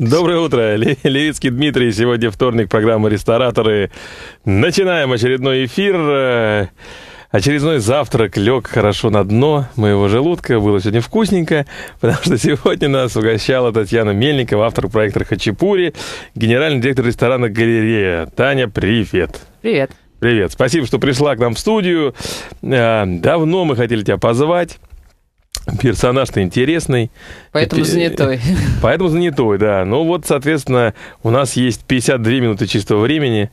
Доброе утро, Левицкий Дмитрий. Сегодня вторник, программа «Рестораторы». Начинаем очередной эфир. Э, очередной завтрак лег хорошо на дно моего желудка. Было сегодня вкусненько, потому что сегодня нас угощала Татьяна Мельникова, автор проекта «Хачапури», генеральный директор ресторана «Галерея». Таня, привет. Привет. Привет. Спасибо, что пришла к нам в студию. Э, давно мы хотели тебя позвать. Персонаж-то интересный. Поэтому и, э, занятой. Поэтому занятой, да. Ну вот, соответственно, у нас есть 52 минуты чистого времени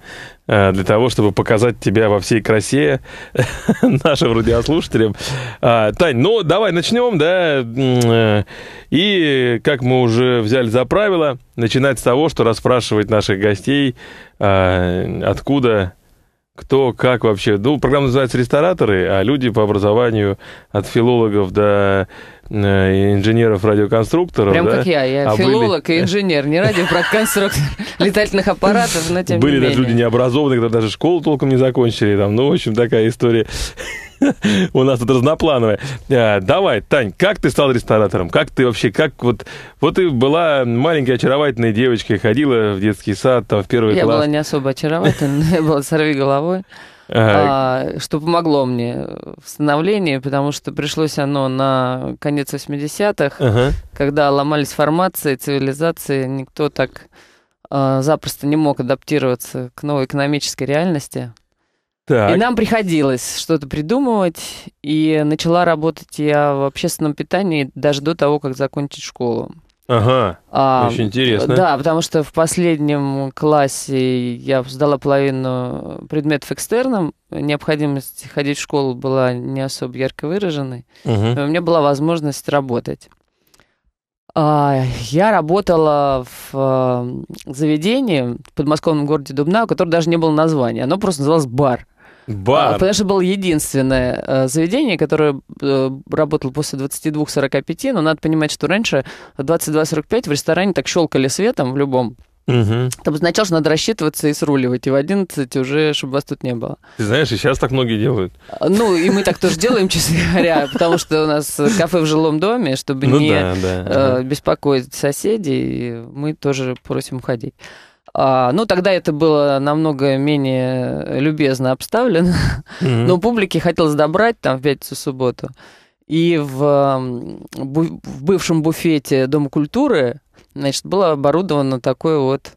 э, для того, чтобы показать тебя во всей красе нашим радиослушателям. А, Тань, ну давай начнем, да. Э. И как мы уже взяли за правило, начинать с того, что расспрашивать наших гостей, а, откуда кто, как вообще. Ну, программа называется «Рестораторы», а люди по образованию от филологов до э, инженеров-радиоконструкторов. Прям да? как я, я а филолог были... и инженер, не радиопродконструктор летательных аппаратов, но тем Были даже люди необразованные, которые даже школу толком не закончили. Там, ну, в общем, такая история. У нас тут разноплановая. Давай, Тань, как ты стал ресторатором? Как ты вообще, как вот... Вот ты была маленькой очаровательной девочкой, ходила в детский сад, там, в первый класс. Я была не особо очаровательной, я была сорви головой. Ага. А, что помогло мне в становлении, потому что пришлось оно на конец 80-х, ага. когда ломались формации, цивилизации, никто так а, запросто не мог адаптироваться к новой экономической реальности. Так. И нам приходилось что-то придумывать, и начала работать я в общественном питании даже до того, как закончить школу. Ага, а, очень интересно. Да, потому что в последнем классе я сдала половину предметов экстерном, необходимость ходить в школу была не особо ярко выраженной, угу. но у меня была возможность работать. А, я работала в эм, заведении в подмосковном городе Дубна, у которого даже не было названия. Оно просто называлось «Бар». Бар. А, потому что было единственное э, заведение, которое э, работало после 22.45, но надо понимать, что раньше 22.45 в ресторане так щелкали светом в любом. Угу. Там сначала что надо рассчитываться и сруливать, и в 11 уже, чтобы вас тут не было. Ты знаешь, и сейчас так многие делают. А, ну, и мы так тоже делаем, честно говоря, потому что у нас кафе в жилом доме, чтобы ну, не да, да. Э, беспокоить соседей, мы тоже просим уходить. А, ну, тогда это было намного менее любезно обставлено, mm-hmm. но публике хотелось добрать там в пятницу-субботу. И в, в бывшем буфете Дома культуры, значит, было оборудовано такое вот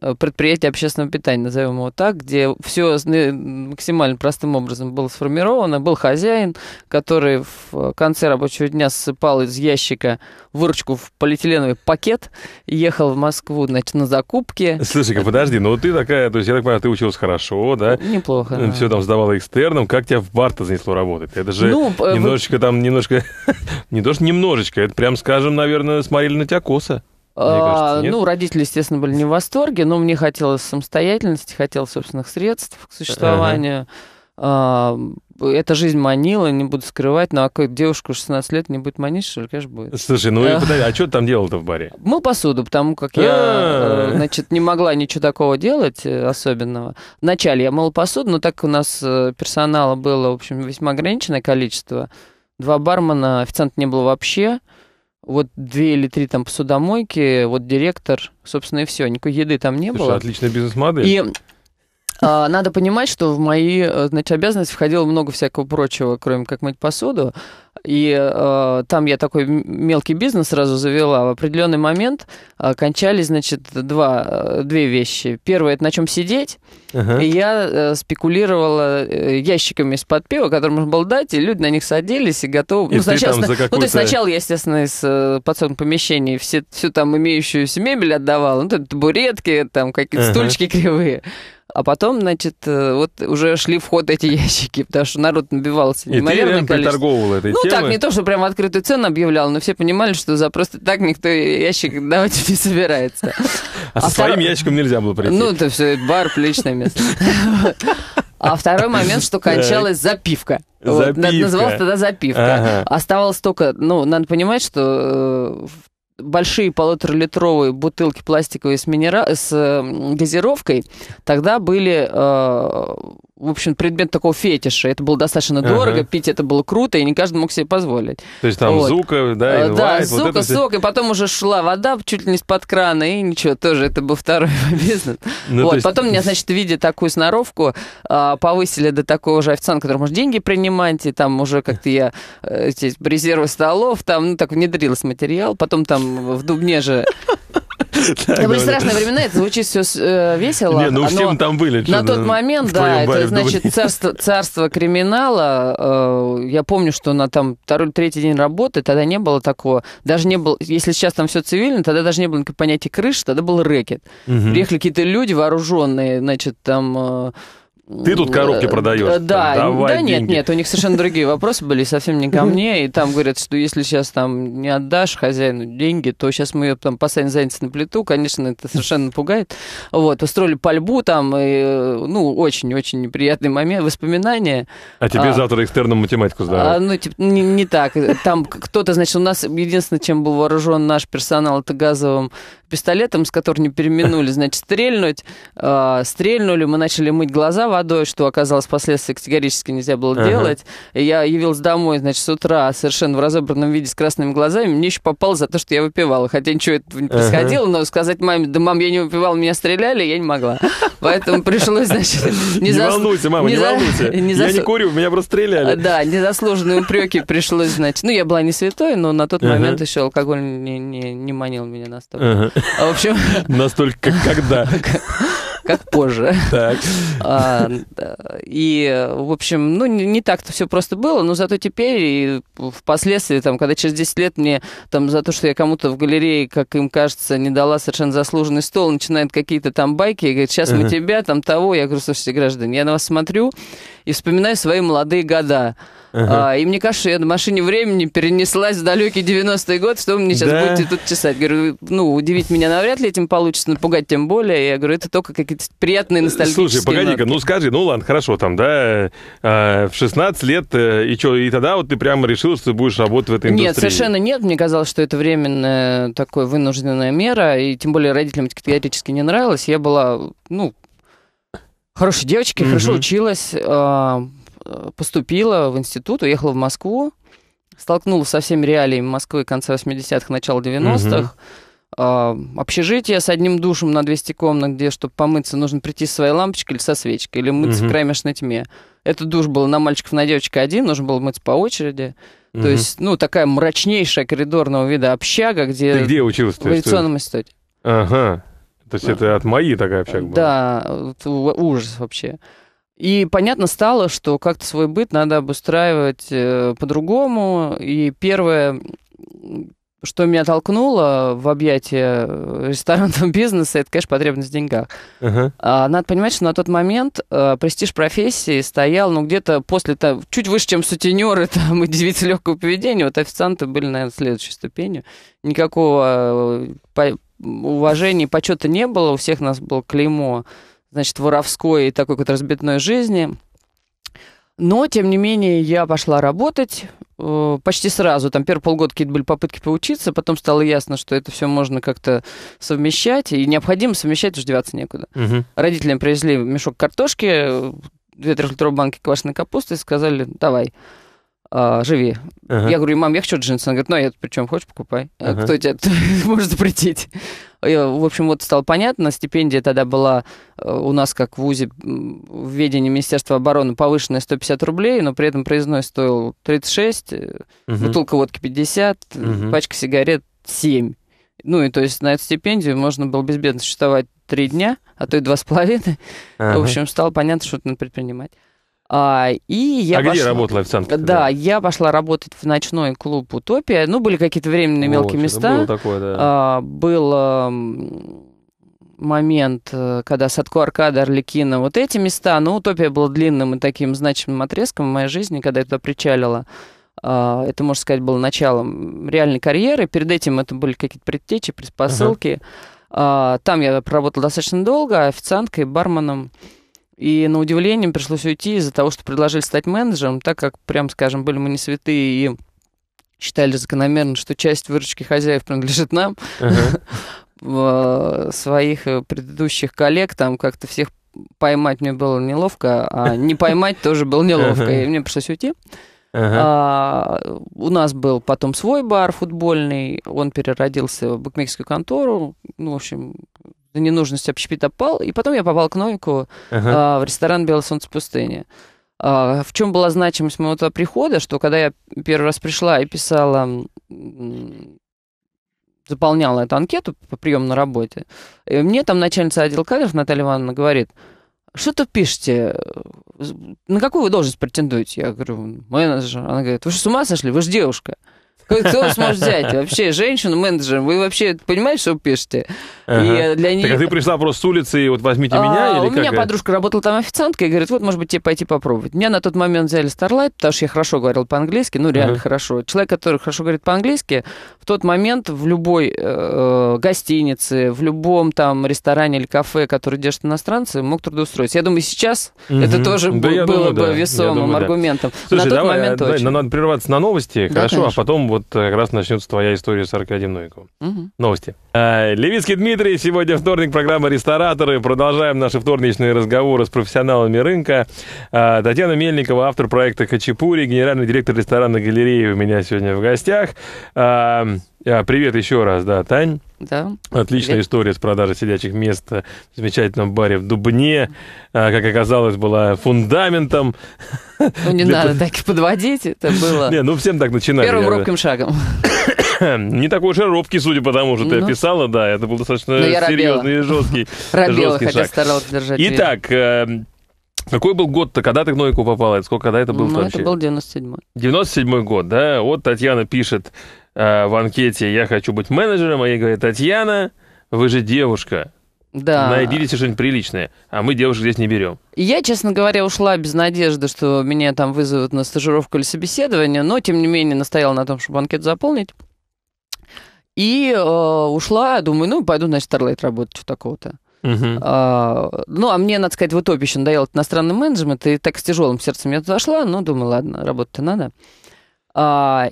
Э, предприятие общественного питания, назовем его так, где все максимально простым образом было сформировано. Был хозяин, который в э, конце рабочего дня ссыпал из ящика выручку в полиэтиленовый пакет, ехал в Москву, значит, на закупки. Слушай-ка, подожди, ну ты такая, то есть, я так понимаю, ты училась хорошо, да? Неплохо. Да. Все там сдавала экстерном. Как тебя в бар-то занесло работать? Это же ну, э, немножечко вы... там, немножко, не то что немножечко, это прям, скажем, наверное, смотрели на тебя косо. А, кажется, Ну, родители, естественно, были не в восторге, но мне хотелось самостоятельности, хотелось собственных средств к существованию. Ага. А, эта жизнь манила, не буду скрывать, но какую-то девушку 16 лет не будет манить, что ли, конечно, будет. Слушай, ну и э. подожди, а что ты там делал-то в баре? Мыл посуду, потому как я, а. э, значит, не могла ничего такого делать э, особенного. Вначале я мыла посуду, но так у нас персонала было, в общем, весьма ограниченное количество. Два бармена, официанта не было вообще вот две или три там посудомойки, вот директор, собственно, и все. Никакой еды там не Слушай, было. отличная бизнес-модель. И а, надо понимать, что в мои э, значит, обязанности входило много всякого прочего, кроме как мыть посуду. И э, там я такой мелкий бизнес сразу завела. В определенный момент э, кончались, значит, два, э, две вещи. Первое, это на чем сидеть. Ага. И я э, спекулировала э, ящиками из-под пива, которые можно было дать, и люди на них садились и готовы... И ну, сначала, ну, то есть сначала я, естественно, из э, подсобного помещения все, всю там имеющуюся мебель отдавала. Ну, там табуретки, там какие-то ага. стульчики кривые. А потом, значит, э, вот уже шли в ход эти ящики, потому что народ набивался. И ты реально приторговывал этой Ну темы. так, не то, что прям открытую цену объявлял, но все понимали, что за просто так никто ящик давать не собирается. А со а своим ящиком нельзя было прийти. Ну, это все, бар, приличное место. А второй момент, что кончалась запивка. Запивка. Вот, называлась тогда запивка. Ага. Оставалось только, ну, надо понимать, что э, большие полуторалитровые бутылки пластиковые с, минера... с газировкой тогда были э, в общем, предмет такого фетиша. Это было достаточно ага. дорого, пить это было круто, и не каждый мог себе позволить. То есть там вот. зука, да, инвайт, э, Да, вот зука, все... сок, и потом уже шла вода чуть ли не из-под крана, и ничего, тоже это был второй бизнес. Ну, вот. есть... Потом меня, значит, видя такую сноровку, а, повысили до такого же официанта, который может деньги принимать, и там уже как-то я э, здесь резервы столов, там, ну, так внедрился материал. Потом там в Дубне же Это были страшные времена, это звучит все э, весело. Не, ну все там были. На тот момент, да, это значит царство криминала. Э, я помню, что на там второй-третий день работы тогда не было такого. Даже не было, если сейчас там все цивильно, тогда даже не было понятия крыши, тогда был рэкет. Приехали какие-то люди вооруженные, значит, там э, ты тут коробки э, продаешь. Да, Давай да деньги. нет, нет, у них совершенно другие вопросы были, совсем не ко мне. И там говорят, что если сейчас там не отдашь хозяину деньги, то сейчас мы ее там посадим заняться на плиту. Конечно, это совершенно пугает. Вот, устроили пальбу там, и, э, ну, очень-очень неприятный момент, воспоминания. А тебе а, завтра экстерном математику сдавать. А, ну, типа, не, не так. Там кто-то, значит, у нас единственное, чем был вооружен наш персонал, это газовым пистолетом, с которым не переминули, значит, стрельнуть. Э, стрельнули, мы начали мыть глаза водой, что оказалось впоследствии категорически нельзя было ага. делать. И я явился домой, значит, с утра совершенно в разобранном виде с красными глазами. Мне еще попало за то, что я выпивала. Хотя ничего этого не происходило, ага. но сказать маме, да, мам, я не выпивала, меня стреляли, я не могла. Поэтому пришлось, значит... Не волнуйся, мама, не волнуйся. Я не курю, меня просто стреляли. Да, незаслуженные упреки пришлось, значит... Ну, я была не святой, но на тот момент еще алкоголь не манил меня настолько. В общем... Настолько, когда? как позже. Так. А, и, в общем, ну, не, так-то все просто было, но зато теперь и впоследствии, там, когда через 10 лет мне там за то, что я кому-то в галерее, как им кажется, не дала совершенно заслуженный стол, начинают какие-то там байки, и говорят, сейчас мы тебя, там, того. Я говорю, слушайте, граждане, я на вас смотрю, и вспоминаю свои молодые года. Ага. А, и мне кажется, я на машине времени перенеслась в далекий 90-й год, что вы мне сейчас да. будете тут чесать. Говорю, ну, удивить меня навряд ли этим получится, напугать тем более. Я говорю, это только какие-то приятные ностальгические Слушай, погоди-ка, ну скажи, ну ладно, хорошо, там, да, э, в 16 лет, э, и что, и тогда вот ты прямо решил, что ты будешь работать в этой индустрии? Нет, совершенно нет. Мне казалось, что это временная такая вынужденная мера, и тем более родителям это категорически не нравилось. Я была, ну, Хорошей девочки, угу. хорошо училась, а, поступила в институт, уехала в Москву, столкнулась со всеми реалиями Москвы конца 80-х, начала 90-х. Угу. А, общежитие с одним душем на 200 комнат, где, чтобы помыться, нужно прийти с своей лампочкой или со свечкой, или мыться угу. в кромешной тьме. Этот душ был на мальчиков, на девочек один, нужно было мыться по очереди. Угу. То есть, ну, такая мрачнейшая коридорного вида общага, где... Ты где училась? В авиационном институте. Ага. То есть это от мои такая общага была? Да, ужас вообще. И понятно стало, что как-то свой быт надо обустраивать э, по-другому. И первое, что меня толкнуло в объятия э, ресторанного бизнеса, это, конечно, потребность в деньгах. Uh-huh. надо понимать, что на тот момент э, престиж профессии стоял, ну, где-то после, там, чуть выше, чем сутенеры там, и девицы легкого поведения. Вот официанты были, наверное, следующей ступенью. Никакого уважения и почета не было, у всех нас было клеймо, значит, воровской и такой вот разбитной жизни. Но, тем не менее, я пошла работать э, почти сразу. Там первые полгода какие-то были попытки поучиться, потом стало ясно, что это все можно как-то совмещать, и необходимо совмещать, уж деваться некуда. Угу. Родителям привезли мешок картошки, две трехлитровые банки квашеной капусты и сказали, давай. «А, живи. Ага. Я говорю, мам, я хочу джинсы. Она говорит, ну, а я причем хочешь, покупай. А, ага. Кто тебя может запретить? в общем, вот стало понятно, стипендия тогда была э, у нас, как в УЗИ, в ведении Министерства обороны, повышенная 150 рублей, но при этом проездной стоил 36, угу. Э, бутылка водки 50, угу. Э, пачка сигарет 7. Ну, и то есть на эту стипендию можно было безбедно существовать три дня, а то и два с половиной. Ага. В общем, стало понятно, что надо предпринимать. А, и я а пошла... где работала официантка? Да, да, я пошла работать в ночной клуб «Утопия». Ну, были какие-то временные вот, мелкие места. Было такое, да. А, был момент, э, когда Садко, Аркада, Орликина, вот эти места, ну, «Утопия» была длинным и таким значимым отрезком в моей жизни, когда я туда причалила. А, это, можно сказать, было началом реальной карьеры. Перед этим это были какие-то предтечи, предпосылки. Uh-huh. Там я проработала достаточно долго официанткой, барменом. И на удивление пришлось уйти из-за того, что предложили стать менеджером, так как, прям скажем, были мы не святые и считали закономерно, что часть выручки хозяев принадлежит нам. Ага. Э, своих э, предыдущих коллег там как-то всех поймать мне было неловко, а не поймать тоже было неловко, и мне пришлось уйти. Ага. А, у нас был потом свой бар футбольный, он переродился в букмекерскую контору, ну, в общем, ненужность общепита пал, и потом я попал к Новику ага. э, в ресторан «Белое солнце пустыни». Э, в чем была значимость моего туда прихода, что когда я первый раз пришла и писала, заполняла эту анкету по приему на работе, мне там начальница отдела кадров Наталья Ивановна говорит, что-то пишете, на какую вы должность претендуете? Я говорю, менеджер. Она говорит, вы же с ума сошли, вы же девушка. Кто вас может взять? Вообще, женщину менеджер, вы вообще понимаете, что вы пишете? Ага. И э, для них... Так а ты пришла просто с улицы и вот возьмите а, меня? Или у как? меня подружка работала там официанткой и говорит, вот, может быть, тебе пойти попробовать. Меня на тот момент взяли Starlight, потому что я хорошо говорил по-английски, ну, реально ага. хорошо. Человек, который хорошо говорит по-английски, в тот момент в любой э, э гостинице, в любом там ресторане или кафе, который держит иностранцы, мог трудоустроиться. Я думаю, сейчас угу. это тоже да, было думаю, бы да. весомым думаю, аргументом. Слушай, на тот давай, момент давай, очень. надо прерваться на новости, да, хорошо, а конечно. а потом вот вот как э, раз начнется твоя история с Аркадием Новиковым. Угу. Новости. Э, Левицкий Дмитрий, сегодня вторник, программа «Рестораторы». Продолжаем наши вторничные разговоры с профессионалами рынка. Э, Татьяна Мельникова, автор проекта «Хачапури», генеральный директор ресторана галереи у меня сегодня в гостях. Привет еще раз, да, Тань да. Отличная Привет. история с продажей сидячих мест э, в замечательном баре в Дубне, э, как оказалось, была фундаментом. Ну, не надо так подводить, это было... Не, ну, всем так начинали. Первым робким шагом. Не такой уж и робкий, судя по тому, что ты ну. описала, да, это был достаточно ну, серьезный и жесткий Робела, хотя старалась держать. Итак, э, какой был год-то, когда ты к Нойку попала? сколько, когда это был ну, вообще? это был 97-й. 97-й год, да? Вот Татьяна пишет, Э, в анкете «Я хочу быть менеджером», а ей говорит «Татьяна, вы же девушка, да. Найдите что-нибудь приличное, а мы девушек здесь не берем. Я, честно говоря, ушла без надежды, что меня там вызовут на стажировку или собеседование, но, тем не менее, настояла на том, чтобы анкету заполнить. И э, ушла, думаю, ну, пойду, значит, Starlight работать, что такого-то. Uh-huh. А, ну, а мне, надо сказать, в утопе еще надоел иностранный менеджмент, и так с тяжелым сердцем я туда шла, но думаю, ладно, работать-то надо. А,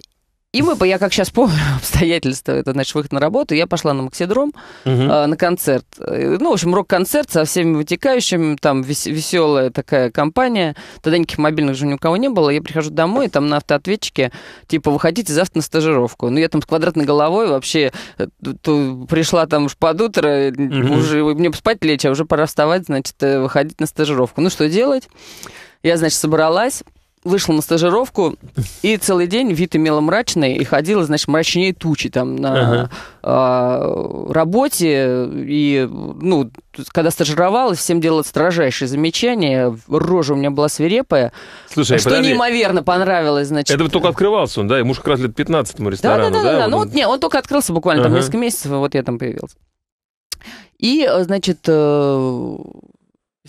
и мы, я как сейчас помню обстоятельства, это, значит, выход на работу, я пошла на Максидром угу. э, на концерт. Э, ну, в общем, рок-концерт со всеми вытекающими, там вес- веселая такая компания. Тогда никаких мобильных же ни у кого не было. Я прихожу домой, и там на автоответчике, типа, вы хотите завтра на стажировку? Ну, я там с квадратной головой вообще э, ту, пришла там уж под утро, угу. уже мне спать лечь, а уже пора вставать, значит, выходить на стажировку. Ну, что делать? Я, значит, собралась вышла на стажировку, и целый день вид имела мрачный, и ходила, значит, мрачнее тучи там на ага. А, работе. И, ну, когда стажировалась, всем делала строжайшие замечания. Рожа у меня была свирепая. Слушай, что подожди. неимоверно понравилось, значит. Это только э, открывался он, да? Ему же как раз лет 15 ему ресторану, да? Да, да, да. Ну, вот, не, он только открылся буквально ага. там несколько месяцев, и вот я там появился. И, э, значит, э,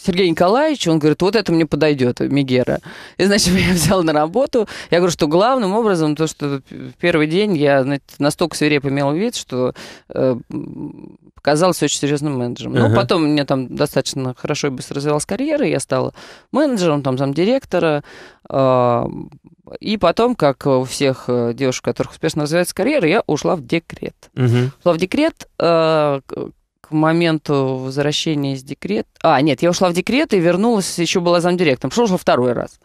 Сергей Николаевич, он говорит, вот это мне подойдет, Мегера. И, значит, меня взял на работу. Я говорю, что главным образом то, что в первый день я значит, настолько свирепо имел вид, что э, показалось очень серьезным менеджером. Uh-huh. Ну, Но потом мне там достаточно хорошо и быстро развивалась карьера, и я стала менеджером, там, замдиректора. Э, и потом, как у всех э, девушек, у которых успешно развивается карьера, я ушла в декрет. Угу. Ушла в декрет, э, к моменту возвращения из декрета... А, нет, я ушла в декрет и вернулась, еще была замдиректором. Что уже второй раз?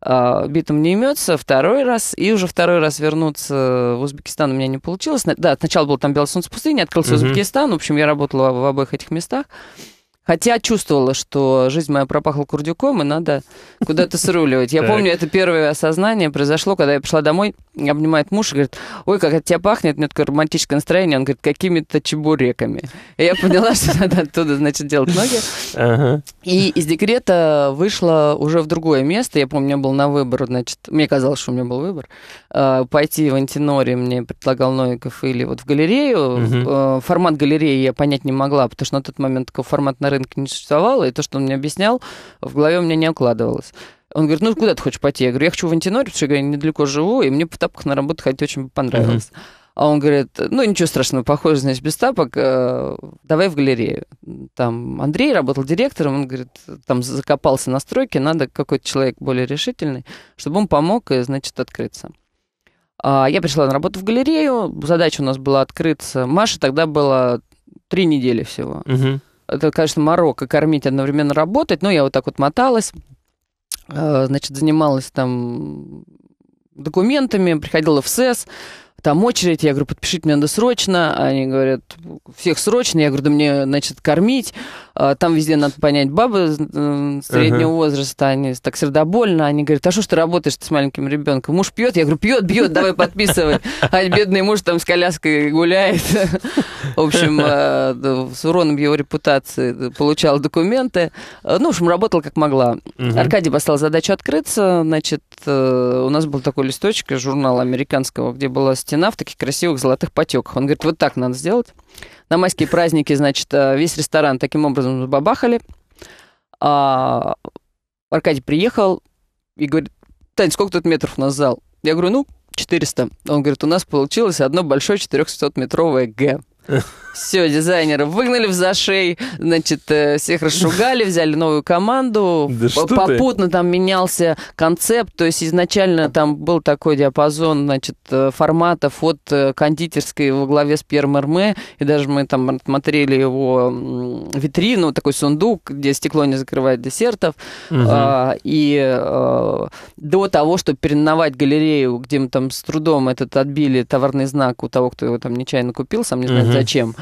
А, битом не имется, второй раз, и уже второй раз вернуться в Узбекистан у меня не получилось. Да, сначала был там Белый солнце пустыни, открылся uh-huh. Узбекистан, в общем, я работала в обоих этих местах. Хотя чувствовала, что жизнь моя пропахла курдюком, и надо куда-то сруливать. Я помню, это первое осознание произошло, когда я пришла домой, обнимает муж и говорит, ой, как от тебя пахнет, у меня такое романтическое настроение. Он говорит, какими-то чебуреками. И я поняла, что надо оттуда, значит, делать ноги. И из декрета вышла уже в другое место. Я помню, у меня был на выбор, значит, мне казалось, что у меня был выбор. Э, пойти в Антинори мне предлагал Новиков или вот в галерею. Э, формат галереи я понять не могла, потому что на тот момент такой формат на рынке не существовало, и то, что он мне объяснял, в голове у меня не укладывалось. Он говорит, ну куда ты хочешь пойти? Я говорю, я хочу в Антинорь, потому что я недалеко живу, и мне в тапках на работу ходить очень понравилось. Mm-hmm. А он говорит, ну ничего страшного, похоже, значит, без тапок, э, давай в галерею. Там Андрей работал директором, он говорит, там закопался на стройке, надо какой-то человек более решительный, чтобы он помог, и, значит, открыться. А я пришла на работу в галерею, задача у нас была открыться. Маше тогда было три недели всего. Угу это, конечно, морока кормить, одновременно работать. Но я вот так вот моталась, э, значит, занималась там документами, приходила в СЭС, там очередь, я говорю, подпишите мне надо они говорят, всех срочно, я говорю, да мне, значит, кормить, а, там везде надо понять, бабы э, среднего uh-huh. возраста, они так сердобольно, они говорят, а что ж ты работаешь с маленьким ребенком? Муж пьет? Я говорю, пьет, бьет, давай подписывай. А бедный муж там с коляской гуляет. В общем, э, с уроном его репутации э, получал документы. Ну, в общем, работала как могла. Uh-huh. Аркадий поставил задачу открыться, значит, у нас был такой листочек из журнала американского, где была стена в таких красивых золотых потеках. Он говорит, вот так надо сделать на майские праздники, значит, э, весь ресторан таким образом забабахали. А, Аркадий приехал и говорит, Тань, сколько тут метров у нас зал? Я говорю, ну, 400. Он говорит, у нас получилось одно большое 400-метровое Г. Все, дизайнеров выгнали в зашей, значит, э, всех расшугали, взяли новую команду. Да Попутно ты? там менялся концепт, то есть изначально там был такой диапазон, значит, э, форматов от э, кондитерской во главе с Пьером Эрме, и даже мы там смотрели его витрину, такой сундук, где стекло не закрывает десертов, угу. а, и а, до того, чтобы переименовать галерею, где мы там с трудом этот отбили товарный знак у того, кто его там нечаянно купил, сам не знаю, угу зачем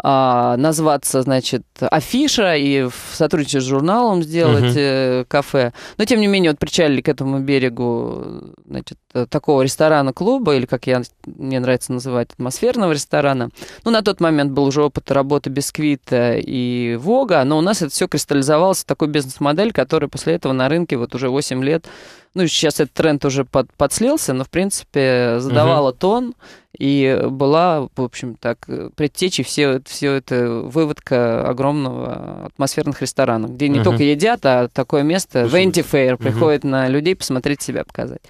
а, назваться, значит, афиша и в сотрудничестве с журналом сделать угу. кафе. Но, тем не менее, вот причалили к этому берегу, значит, э, такого ресторана-клуба, или, как я, мне нравится называть, атмосферного ресторана. Ну, на тот момент был уже опыт работы Бисквита и Вога, но у нас это все кристаллизовалось в такой бизнес-модель, которая после этого на рынке вот уже 8 лет ну, сейчас этот тренд уже под, подслился, но, в принципе, задавала угу. тон и была, в общем, так, э, предтечей все, все это выводка огромного атмосферных ресторанов, где не uh-huh. только едят, а такое место, Венти Фейер, uh-huh. приходит на людей посмотреть себя, показать.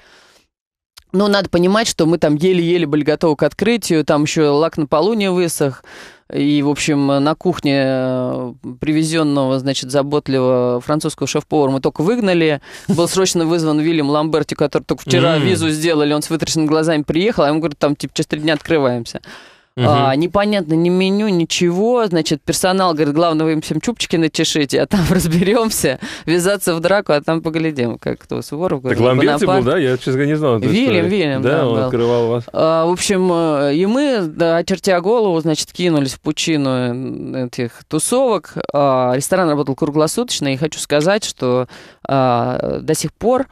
Ну, надо понимать, что мы там еле-еле были готовы к открытию, там еще лак на полу не высох, и, в общем, на кухне э, привезенного, значит, заботливого французского шеф-повара мы только выгнали. Был срочно вызван Вильям Ламберти, который только вчера mm. визу сделали. Он с вытраченными глазами приехал, а ему говорят, там, типа, через три дня открываемся. Угу. А, непонятно ни меню, ничего. Значит, персонал говорит, главное, вы им всем чубчики начешите, а там разберемся, ввязаться в драку, а там поглядим, как кто Суворов. Так Ламберти был, да? Я, честно, не знал. Вильям, Вильям. Да, да он был. открывал вас. А, в общем, э, и мы, да, очертя голову, значит, кинулись в пучину э, этих тусовок. А, ресторан работал круглосуточно, и хочу сказать, что а, до сих пор...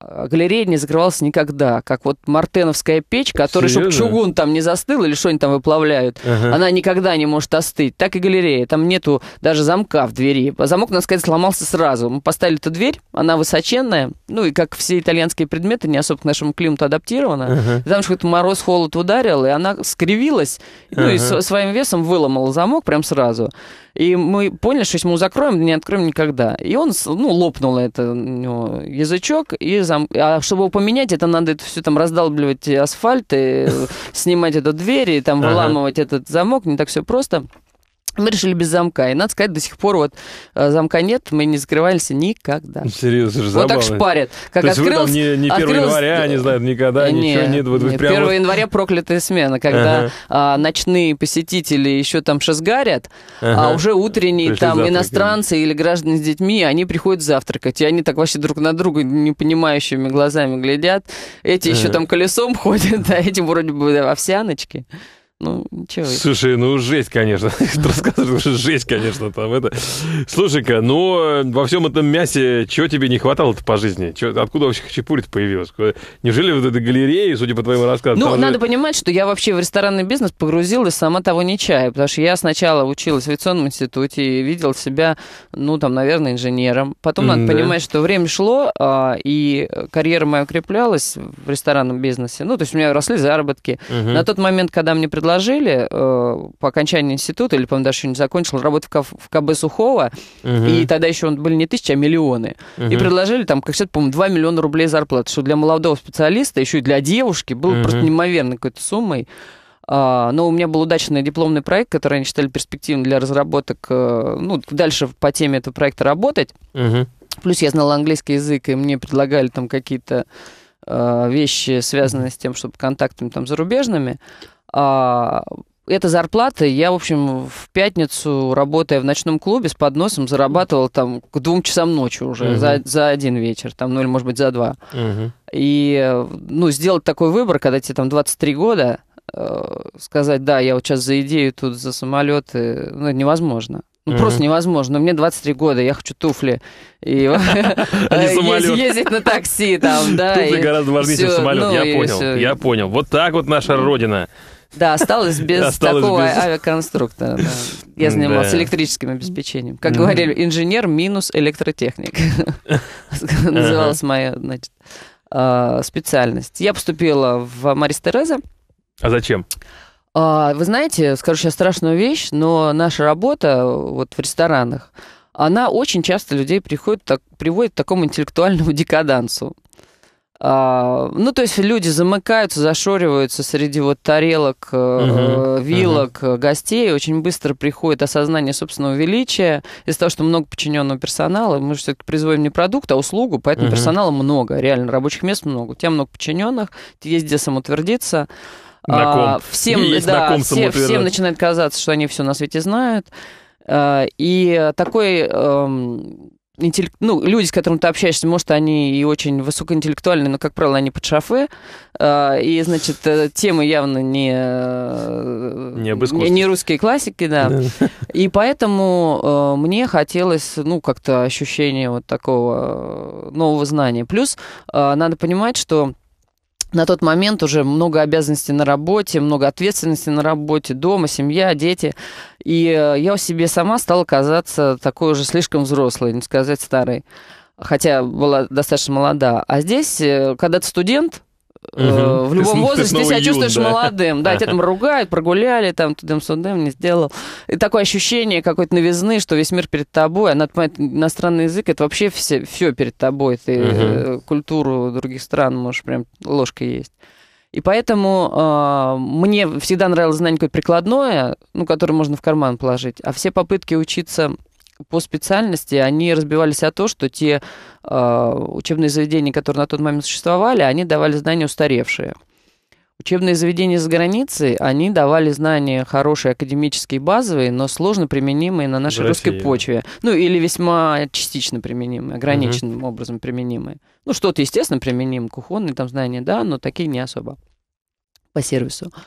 Э, галерея не закрывалась никогда, как вот Мартеновская печь, которая, чтобы чугун там не застыл или что-нибудь там выплавляют, ага. она никогда не может остыть. Так и галерея, там нету даже замка в двери. Замок, надо сказать, сломался сразу. Мы поставили эту дверь, она высоченная, ну и как все итальянские предметы, не особо к нашему климату адаптирована. Ага. Там что-то мороз, холод ударил, и она скривилась, ага. ну и своим весом выломала замок прям сразу. И мы поняли, что если мы его закроем, не откроем никогда. И он, ну, лопнул это ну, язычок, и железом. А чтобы его поменять, это надо это все там раздалбливать асфальт и э, снимать эту дверь и там выламывать этот замок. Не так все просто. Мы решили без замка. И надо сказать, до сих пор вот э, замка нет, мы не закрывались никогда. Серьезно, же забавно. Вот так шпарят. Как То есть открылся, вы там не, не 1 открылся... января, э, не знаю, никогда, не, ничего нет. Вот не, прямо... 1 января проклятая смена, когда ага. а, ночные посетители еще там шизгарят, а ага. а уже утренние Пришли там иностранцы или граждане с детьми, они приходят завтракать. И они так вообще друг на друга непонимающими глазами глядят. Эти ага. еще э. там колесом ходят, а эти вроде бы овсяночки. Ну, чего Слушай, ну жесть, конечно. Рассказываешь, жесть, конечно, там это. Слушай-ка, ну во всем этом мясе чего тебе не хватало-то по жизни? Чё, откуда вообще хачапури-то появилась? Неужели вот этой галерея, судя по твоему рассказу? Ну, надо же... понимать, что я вообще в ресторанный бизнес погрузилась, сама того не чая, потому что я сначала училась в авиационном институте и видела себя, ну, там, наверное, инженером. Потом mm надо понимать, что время шло, а, и карьера моя укреплялась в ресторанном бизнесе. Ну, то есть у меня росли заработки. На тот момент, когда мне предложили предложили э, по окончании института, или, по-моему, даже еще не закончил, работать в, К, в КБ Сухого, угу. и тогда еще были не тысячи, а миллионы. Угу. И предложили там, как сейчас, по-моему, 2 миллиона рублей зарплаты, что для молодого специалиста, еще и для девушки, было угу. просто неимоверной какой-то суммой. А, но у меня был удачный дипломный проект, который они считали перспективным для разработок, э, ну, дальше по теме этого проекта работать. Угу. Плюс я знала английский язык, и мне предлагали там какие-то э, вещи, связанные с тем, чтобы контактами там зарубежными. А, эта зарплата, я, в общем, в пятницу, работая в ночном клубе с подносом, зарабатывал там к двум часам ночи уже, угу. за, за один вечер, там, ну или, может быть, за два. Угу. И, ну, сделать такой выбор, когда тебе там 23 года, э, сказать, да, я вот сейчас за идею тут, за самолеты, ну, невозможно. Ну, mm просто невозможно. Мне 23 года, я хочу туфли. И а ездить на такси там, да. Туфли гораздо важнее, чем самолет, ну, я понял. Я понял. Вот так вот наша родина. Да, осталось без такого авиаконструктора. Я занимался электрическим обеспечением. Как говорили, инженер минус электротехник. Называлась моя значит, а, специальность. Я поступила в Марис Тереза. А зачем? А, вы знаете, скажу сейчас страшную вещь, но наша работа вот в ресторанах, она очень часто людей приходит, так, приводит к такому интеллектуальному декадансу. А, ну, то есть люди замыкаются, зашориваются среди вот тарелок, угу, э, вилок, угу. гостей. Очень быстро приходит осознание собственного величия. Из-за того, что много подчиненного персонала, мы же все-таки производим не продукт, а услугу, поэтому угу. персонала много, реально рабочих мест много. У тебя много подчиненных, есть где самоутвердиться. А, всем, есть да, все, всем начинает казаться, что они все на свете знают. А, и такой эм, интеллек... ну, люди, с которыми ты общаешься, может, они и очень высокоинтеллектуальные, но, как правило, они под шафе. А, и, значит, э, темы явно не... Э, не об Не русские классики, да. И поэтому э, мне хотелось, ну, как-то ощущение вот такого нового знания. Плюс надо понимать, что на тот момент уже много обязанностей на работе, много ответственности на работе, дома, семья, дети. И э, я у себя сама стала казаться такой уже слишком взрослой, не сказать старой. Хотя была достаточно молода. А здесь, э, когда ты студент, Э, в любом возрасте ты себя чувствуешь молодым. Да, тебя там ругают, прогуляли, там ты дем не сделал. И такое ощущение какой-то новизны, что весь мир перед тобой, а надо понимать, иностранный язык это вообще все, все перед тобой. Ты э, культуру других стран можешь прям ложкой есть. И поэтому э, мне всегда нравилось знание какое-то прикладное, ну, которое можно в карман положить. А все попытки учиться по специальности они разбивались о то что те э, учебные заведения, которые на тот момент существовали, они давали знания устаревшие. Учебные заведения за границей, они давали знания хорошие, академические, базовые, но сложно применимые на нашей русской почве. Ну, или весьма частично применимые, ограниченным угу. образом применимые. Ну, что-то, естественно, применим, кухонные там знания, да, но такие не особо по сервису. Uh,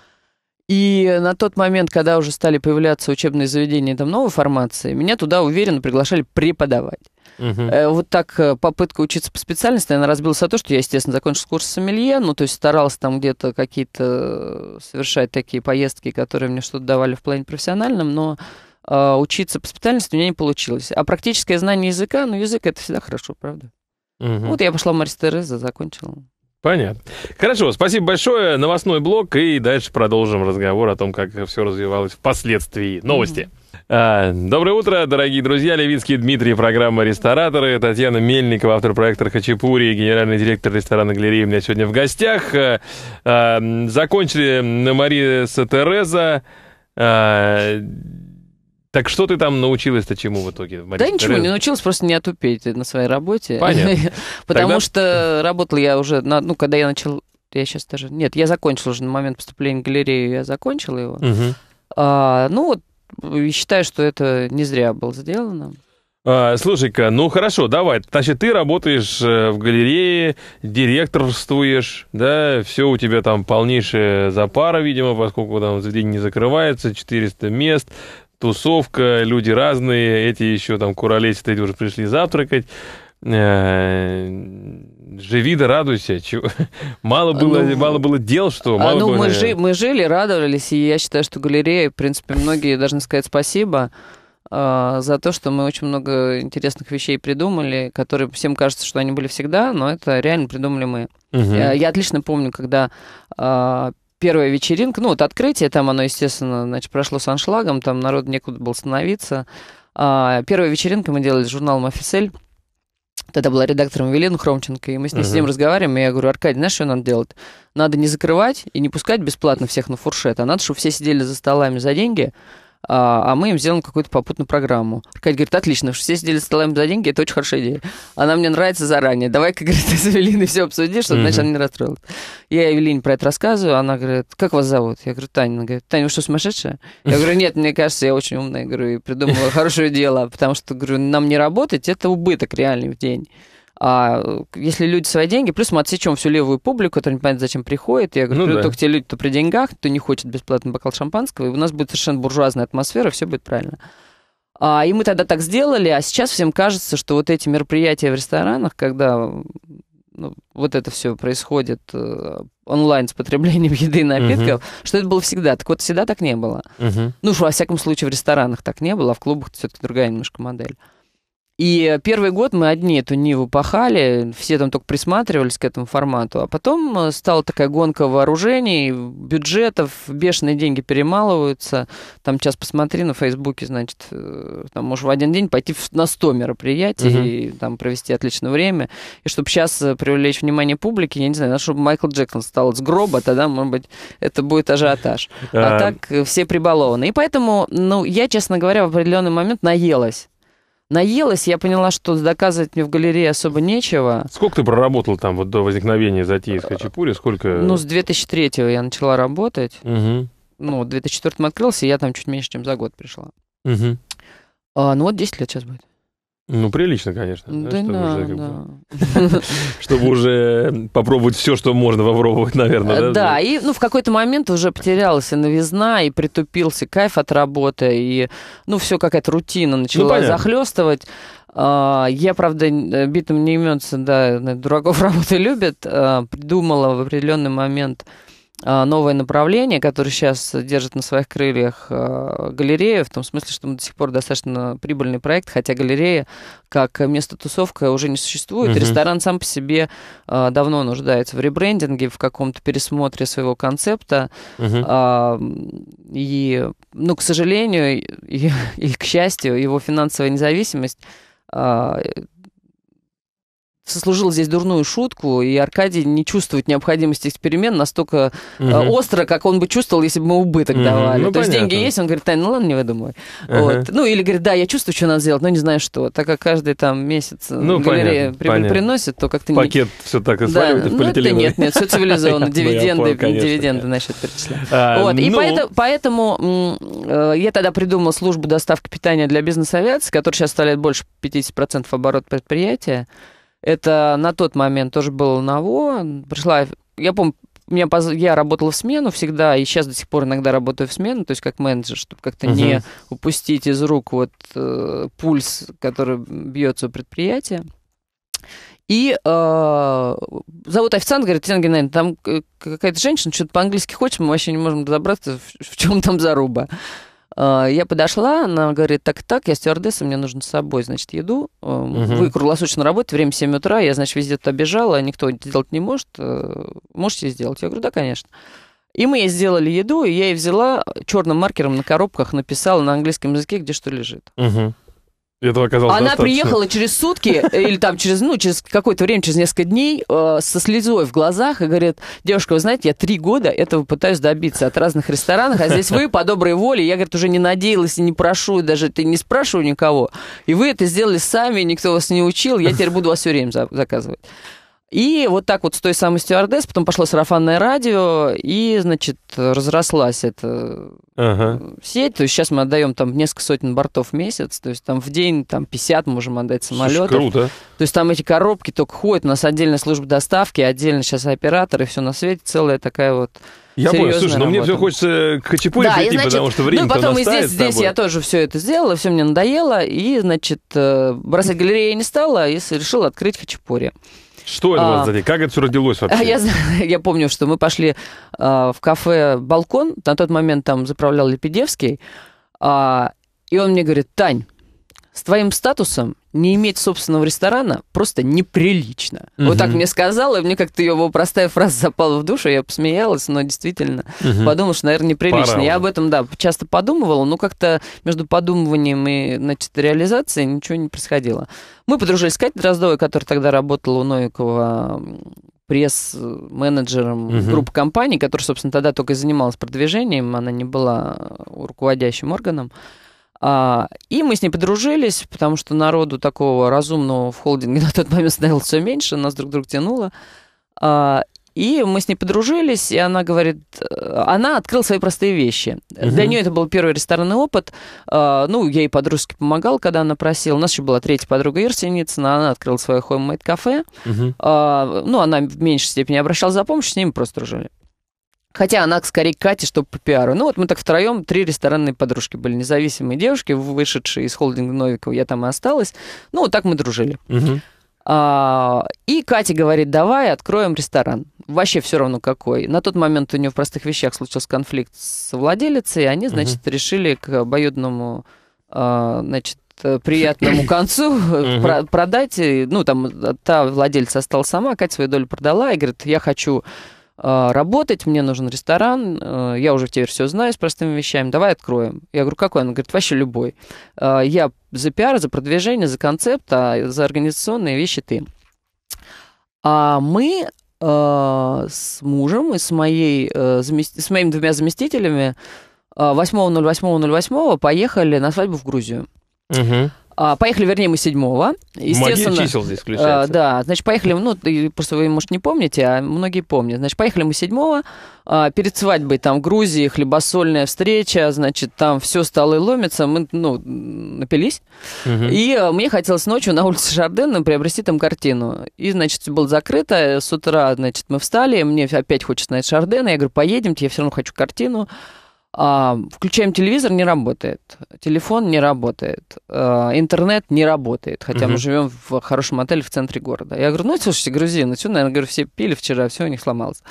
и на тот момент, когда уже стали появляться учебные заведения там новой формации, меня туда уверенно приглашали преподавать. Угу. Вот так э, попытка учиться по специальности, она разбилась о том, что я, естественно, закончил курс сомелье, ну, то есть старался там где-то какие-то э, совершать такие поездки, которые мне что-то давали в плане профессиональном, но э, учиться по специальности у меня не получилось. А практическое знание языка, ну, язык это всегда хорошо, правда? Угу. Вот я пошла в Марис Тереза, закончила. Понятно. Хорошо, спасибо большое. Новостной блок, и дальше продолжим разговор о том, как все развивалось впоследствии. Новости. А, доброе утро, дорогие друзья. Левицкий Дмитрий, программа «Рестораторы». Татьяна Мельникова, автор проекта «Хачапури», генеральный директор ресторана «Галереи» у меня сегодня в гостях. А, а, закончили на Мария Сатереза. Так что ты там научилась-то чему в итоге? Марис? Да ничего не научилась, просто не отупеть на своей работе. Понятно. Потому Тогда... что работала я уже, на, ну, когда я начал, я сейчас даже... Нет, я закончила уже на момент поступления в галерею, я закончила его. Угу. А, ну, вот, считаю, что это не зря было сделано. А, Слушай-ка, ну хорошо, давай. Значит, ты работаешь э, в галерее, директорствуешь, да, все у тебя там полнейшая запара, видимо, поскольку там заведение не закрывается, 400 мест, тусовка, люди разные, эти еще там куролесят, эти уже пришли завтракать. Э, живи да радуйся. Чего? Мало, было, ну, мало было дел, что... Мало ну, было... мы, жи, мы жили, радовались, и я считаю, что галерея, в принципе, многие должны сказать спасибо э, за то, что мы очень много интересных вещей придумали, которые всем кажется, что они были всегда, но это реально придумали мы. Угу. Я, э, я отлично помню, когда э, первая вечеринка, ну вот открытие, там оно, естественно, значит, прошло с аншлагом, там народ некуда был становиться. А, первая вечеринка мы делали с журналом «Офисель». Тогда была редактором Велена Хромченко, и мы с ней uh-huh. сидим, разговариваем, и я говорю, Аркадий, знаешь, что надо делать? Надо не закрывать и не пускать бесплатно всех на фуршет, а надо, чтобы все сидели за столами за деньги, а, а мы им сделаем какую-то попутную программу. Аркадий говорит, отлично, все сидели столами за деньги, это очень хорошая идея. Она мне нравится заранее. Давай-ка, говорит, с Эвелиной все обсудишь, чтобы, значит, она не расстроилась. Я Эвелине про это рассказываю, она говорит, как вас зовут? Я говорю, Таня. Она говорит, Таня, вы что, сумасшедшая? Я говорю, нет, мне кажется, я очень умная, говорю, и придумала хорошее дело, потому что, говорю, нам не работать, это убыток реальный в день а если люди свои деньги, плюс мы отсечем всю левую публику, которая не понимает, зачем приходит. Я говорю, ну, да. только те люди, кто при деньгах, кто не хочет бесплатный бокал шампанского, и у нас будет совершенно буржуазная атмосфера, все будет правильно. А, и мы тогда так сделали, а сейчас всем кажется, что вот эти мероприятия в ресторанах, когда ну, вот это все происходит э, онлайн с потреблением еды и напитков, uh-huh. что это было всегда. Так вот, всегда так не было. Uh-huh. Ну, во всяком случае, в ресторанах так не было, а в клубах все-таки другая немножко модель. И первый год мы одни эту Ниву пахали, все там только присматривались к этому формату, а потом э, стала такая гонка вооружений, бюджетов, бешеные деньги перемалываются, там сейчас посмотри на Фейсбуке, значит, э, там можешь в один день пойти на 100 мероприятий угу. и там провести отличное время, и чтобы сейчас э, привлечь внимание публики, я не знаю, чтобы Майкл Джексон стал с гроба, тогда, может быть, это будет ажиотаж. А, а так все прибалованы. И поэтому, ну, я, честно говоря, в определенный момент наелась наелась, я поняла, что доказывать мне в галерее особо нечего. Сколько ты проработал там вот до возникновения затеи с Хачапури? Сколько? Ну, с 2003 я начала работать. Угу. Ну, в 2004 открылся, и я там чуть меньше, чем за год пришла. Угу. А, ну, вот 10 лет сейчас будет. Ну, прилично, конечно. Да, да, чтобы, уже, ну попробовать все, что можно попробовать, наверное. Э, да, да. и ну, в какой-то момент уже потерялась и новизна, и притупился кайф от работы, и ну, все какая-то рутина начала ну, захлестывать. А, я, правда, э, битым не имется, да, дураков работы любят, а, придумала в определенный момент а, новое направление, которое сейчас держит на своих крыльях а, галерея, в том смысле, что мы до сих пор достаточно прибыльный проект, хотя галерея как место тусовка уже не существует. Угу. Ресторан сам по себе а, давно нуждается в ребрендинге, в каком-то пересмотре своего концепта. Угу. И, ну, к сожалению, или к счастью, его финансовая независимость сослужил здесь дурную шутку, и Аркадий не чувствует необходимости эксперимент настолько угу. остро, как он бы чувствовал, если бы мы убыток угу. давали. Ну, То понятно. есть деньги есть, он говорит, Тань, ну ладно, не выдумывай. Ага. Вот. Ну или говорит, да, я чувствую, что надо сделать, но не знаю что. Так как каждый там месяц э, ну, галерея понятно, прибыль понятно. приносит, то как-то... Пакет не... все так и да, ну, это нет, нет, все цивилизованно, ну, дивиденды, дивиденды насчет перечисляют. А, и ну, поэтому э, я тогда придумал службу доставки питания для бизнес-авиации, которая сейчас составляет больше 50% оборот предприятия. Это на тот момент тоже было ново. Пришла, я помню, меня поз... я работала в смену всегда, и сейчас до сих пор иногда работаю в смену, то есть как менеджер, чтобы как-то угу. не упустить из рук вот э, пульс, который бьется у предприятия. И э, зовут официант, говорит, Татьяна там какая-то женщина что-то по-английски хочет, мы вообще не можем разобраться, в, в чем там заруба. Э, я подошла, она говорит, так-так, я стюардесса, мне нужно с собой, значит, еду. Угу. Вы круглосуточно работаете, время 7 утра, я, значит, везде туда бежала, никто делать не может. Э, можете сделать? Я говорю, да, конечно. И мы ей сделали еду, и я ей взяла э, черным маркером на коробках, написала на английском языке, где что лежит. Угу. Этого Она достаточно. приехала через сутки э, или там через, ну, через какое-то время, через несколько дней э, со слезой в глазах и говорит, девушка, вы знаете, я три года этого пытаюсь добиться от разных ресторанов, а здесь вы по доброй воле, я, говорит, уже не надеялась и не прошу, даже ты не спрашиваю никого, и вы это сделали сами, никто вас не учил, я теперь буду вас все время заказывать. И вот так вот с той самой стюардесс, потом пошло сарафанное радио, и, значит, разрослась эта ага. Э, сеть. То есть сейчас мы отдаем там несколько сотен бортов в месяц, то есть там в день там 50 можем отдать самолетов. Слушай, круто. То есть там эти коробки только ходят, у нас отдельная служба доставки, отдельно сейчас операторы, все на свете, целая такая вот я понял, слушай, ну работа. но мне все хочется к хачапуре да, прийти, значит, потому что время Ну, потом и здесь, здесь я тоже все это сделала, все мне надоело, и, значит, э, бросать галерею я не стала, и а решила открыть хачапури. Что это у вас а. за день? Как это все родилось вообще? Я, я помню, что мы пошли а, в кафе «Балкон», на тот момент там заправлял Лепидевский, а, и он мне говорит, Тань, с твоим статусом не иметь собственного ресторана просто неприлично. Угу. Вот так мне сказала, и мне как-то его простая фраза запала в душу, я посмеялась, но действительно угу. подумала, что, наверное, неприлично. Пора я об этом, да, часто подумывала, но как-то между подумыванием и, значит, реализацией ничего не происходило. Мы подружились с Катей Дроздовой, которая тогда работала у Новикова пресс-менеджером угу. группы компаний, которая, собственно, тогда только и занималась продвижением, она не была руководящим органом. А, и мы с ней подружились, потому что народу такого разумного в холдинге на тот момент становилось все меньше, нас друг друг тянуло. А, и мы с ней подружились, и она говорит, э, она открыла свои простые вещи. Угу. Для нее это был первый ресторанный опыт. А, ну, я ей по-дружески помогал, когда она просила. У нас еще была третья подруга Ира она открыла свое хоммейд кафе. Угу. Ну, она в меньшей степени обращалась за помощью, с ними просто дружили. Хотя она скорее Кате, чтобы по пиару. Ну вот мы так втроем, три ресторанные подружки были, независимые девушки, вышедшие из холдинга Новикова, я там и осталась. Ну вот так мы дружили. Угу. А, и Катя говорит, давай откроем ресторан. Вообще все равно какой. На тот момент у нее в простых вещах случился конфликт с владелицей, и они, значит, угу. решили к обоюдному, а, значит, приятному концу продать. Ну, там э, та владельца осталась сама, Катя свою долю продала и говорит, я хочу а, работать, мне нужен ресторан, а, я уже теперь все знаю с простыми вещами, давай откроем. Я говорю, какой? Она говорит, вообще любой. А, я за пиар, за продвижение, за концепт, а за организационные вещи ты. А мы с мужем и с, моей, с моими двумя заместителями 8.08.08 поехали на свадьбу в Грузию. Угу. А, поехали, вернее, мы седьмого. Магия чисел здесь э, включается. Да, значит, поехали, ну, просто вы, может, не помните, а многие помнят. Значит, поехали мы седьмого, а, перед свадьбой там в Грузии, хлебосольная встреча, значит, там все столы ломятся, мы, ну, напились. Угу. И э, мне хотелось ночью на улице Шардена приобрести там картину. И, значит, все было закрыто, с утра, значит, мы встали, мне опять хочется на Шардена, я говорю, поедемте, я все равно хочу картину. А, включаем телевизор, не работает. Телефон не работает. А, интернет не работает. Хотя угу. мы живем в хорошем отеле в центре города. Я говорю, ну, слушайте, грузины, все, наверное, говорю, все пили вчера, все у них сломалось.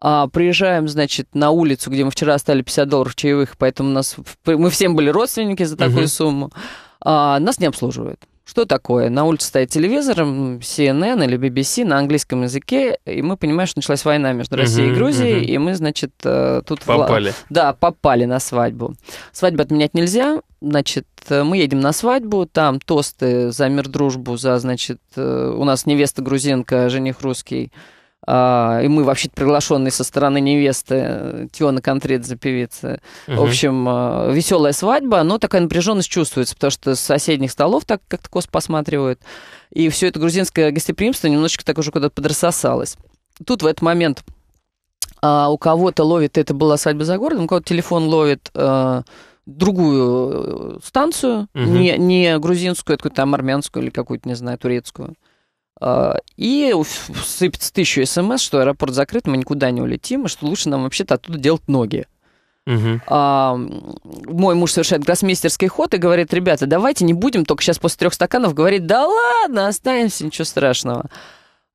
А, приезжаем, значит, на улицу, где мы вчера оставили 50 долларов чаевых, поэтому у нас, мы всем были родственники за такую угу. сумму. нас не обслуживают. Что такое? На улице стоит телевизор, CNN или BBC на английском языке, и мы понимаем, что началась война между Россией и Грузией, и мы, значит, э, тут... Попали. Вла... Да, попали на свадьбу. Свадьбу отменять нельзя, значит, э, мы едем на свадьбу, там тосты за мир, дружбу, за, значит, э, у нас невеста грузинка, жених русский, а, и мы вообще приглашенные со стороны невесты э, Тиона Контридзе, певицы. Угу. В общем, э, веселая свадьба, но такая напряженность чувствуется, потому что с соседних столов так как-то кос посматривают. И все это грузинское гостеприимство немножечко так уже куда-то подрассосалось. Тут в этот момент а, у кого-то ловит, это была свадьба за городом, у кого-то телефон ловит а, другую станцию, угу. не, не грузинскую, а какую-то там армянскую или какую-то, не знаю, турецкую. А, и сыпется тысячу смс, что аэропорт закрыт, мы никуда не улетим, и что лучше нам вообще-то оттуда делать ноги. Угу. А, мой муж совершает гроссмейстерский ход и говорит, ребята, давайте не будем только сейчас после трех стаканов говорить, да ладно, останемся, ничего страшного.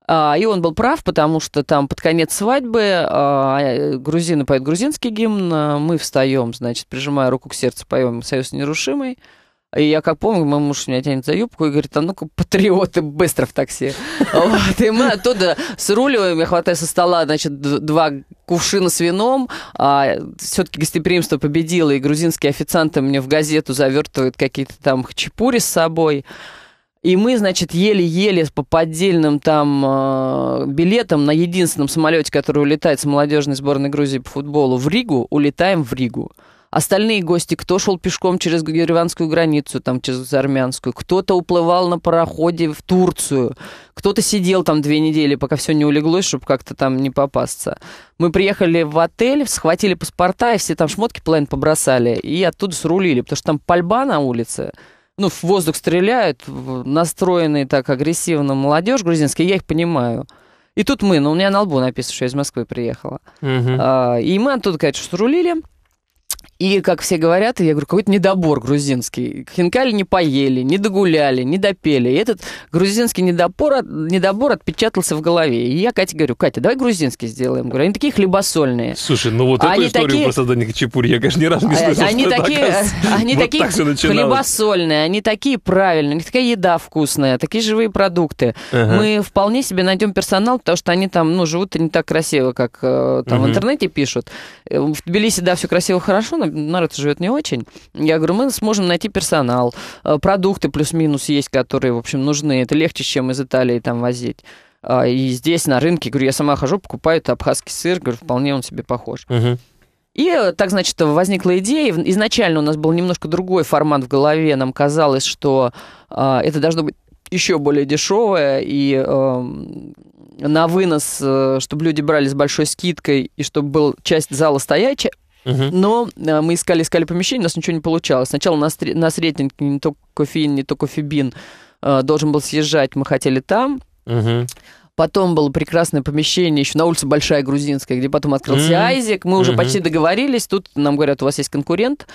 А, и он был прав, потому что там под конец свадьбы а, э, грузины поют грузинский гимн, а мы встаем, значит, прижимая руку к сердцу, поем «Союз нерушимый», и я как помню, мой муж меня тянет за юбку и говорит, а ну-ка, патриоты, быстро в такси. Вот, и мы оттуда сруливаем, я хватаю со стола, значит, два кувшина с вином. А, Все-таки гостеприимство победило, и грузинские официанты мне в газету завертывают какие-то там хачапури с собой. И мы, значит, еле-еле по поддельным там э, билетам на единственном самолете, который улетает с молодежной сборной Грузии по футболу в Ригу, улетаем в Ригу. Остальные гости, кто шел пешком через ереванскую границу, там, через армянскую, кто-то уплывал на пароходе в Турцию, кто-то сидел там две недели, пока все не улеглось, чтобы как-то там не попасться. Мы приехали в отель, схватили паспорта, и все там шмотки половину побросали, и оттуда срулили, потому что там пальба на улице, ну, в воздух стреляют, настроенные так агрессивно молодежь грузинская, я их понимаю. И тут мы, ну, у меня на лбу написано, что я из Москвы приехала. Угу. А, и мы оттуда, конечно, срулили. И, как все говорят, я говорю, какой-то недобор грузинский. Хинкали не поели, не догуляли, не допели. И этот грузинский недобор, недобор отпечатался в голове. И я Кате говорю, Катя, давай грузинский сделаем. Говорю, они такие хлебосольные. Слушай, ну вот они эту историю такие... про создание Хачапури я, конечно, ни разу не э, слышал. Они такие, они вот такие так хлебосольные, они такие правильные, у них такая еда вкусная, такие живые продукты. Ага. Мы вполне себе найдем персонал, потому что они там, ну, живут не так красиво, как э, там угу. в интернете пишут. Э, в Тбилиси, да, все красиво, хорошо, но народ живет не очень. Я говорю, мы сможем найти персонал, э, продукты плюс-минус есть, которые, в общем, нужны. Это легче, чем из Италии там возить. А, и здесь на рынке, говорю, я сама хожу, покупаю это абхазский сыр, говорю, вполне он себе похож. Угу. И э, так, значит, возникла идея. Изначально у нас был немножко другой формат в голове. Нам казалось, что а, это должно быть еще более дешевое и эм, на вынос, э, чтобы люди брали с большой скидкой и чтобы был часть зала стоячая. Но э, мы искали, искали помещение, у нас ничего не получалось. Сначала нас, нас рейтинг не то кофеин, не то кофебин э, должен был съезжать, мы хотели там. Потом было прекрасное помещение, еще на улице Большая Грузинская, где потом открылся mm Айзик. Мы уже почти договорились. Тут нам говорят, у вас есть конкурент.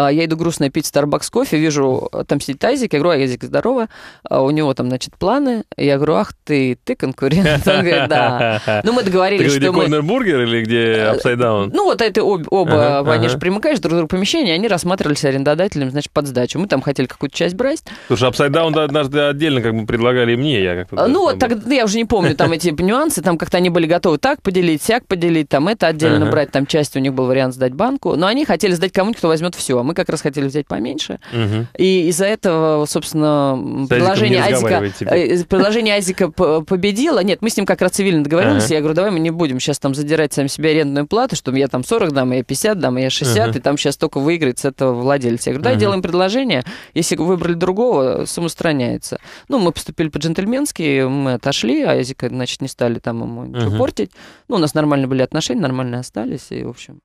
А, я иду грустно пить Starbucks кофе, вижу, э, там сидит Айзик, я говорю, Айзик, здорово, а, у него там, значит, планы. Я говорю, ах ты, ты конкурент. Он говорит, да. Ну, мы договорились, что мы... Где бургер или где э, Upside Down? Ну, вот это оба, они же примыкаешь друг к другу помещения, они рассматривались арендодателем, значит, под сдачу. Мы там хотели какую-то часть брать. Слушай, Upside Down однажды отдельно как бы предлагали мне, я как-то... А, ну, вот тогда, ну, я уже не помню, там эти нюансы, там как-то они были готовы так поделить, сяк поделить, там это отдельно брать, там часть у них был вариант сдать банку, но они хотели сдать кому-нибудь, кто возьмет все, мы как раз хотели взять поменьше. Угу. И из-за этого, собственно, предложение Азика, э, предложение Азика победило. Нет, мы с ним как раз цивильно договорились. Ага. Я говорю, давай мы не будем сейчас там задирать сам себе арендную плату, что я там 40 дам, а я 50 дам, а я 60, ага. и там сейчас только выиграет с этого владелец. Я говорю, давай ага. делаем предложение. Если выбрали другого, сумма устраняется. Ну, мы поступили по-джентльменски, мы отошли, а Азика, значит, не стали там ему ничего ага. портить. Ну, у нас нормально были отношения, нормально остались, и, в общем...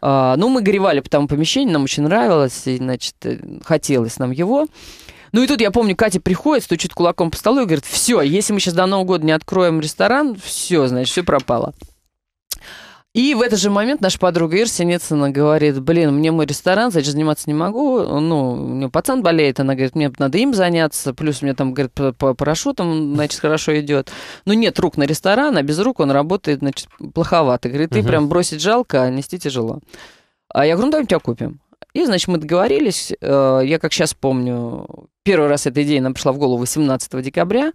А, ну, мы горевали по тому помещению, нам очень нравилось, и, значит, э, хотелось нам его. Ну и тут я помню, Катя приходит, стучит кулаком по столу и говорит, все, если мы сейчас до Нового года не откроем ресторан, все, значит, все пропало. И в этот же момент наша подруга Ира Синицына говорит, блин, мне мой ресторан, значит, заниматься не могу, ну, у нее пацан болеет, она говорит, мне надо им заняться, плюс мне там, говорит, по парашютам, значит, хорошо идет. Ну, нет рук на ресторан, а без рук он работает, значит, плоховато. Говорит, ты угу. прям бросить жалко, а нести тяжело. А я говорю, ну, давай тебя купим. И, значит, мы договорились, э, я как сейчас помню, первый раз эта идея нам пришла в голову 18 декабря,